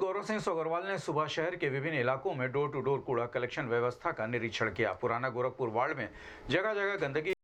गौरव सिंह सोगरवाल ने सुबह शहर के विभिन्न इलाकों में डोर टू डोर कूड़ा कलेक्शन व्यवस्था का निरीक्षण किया पुराना गोरखपुर वार्ड में जगह जगह गंदगी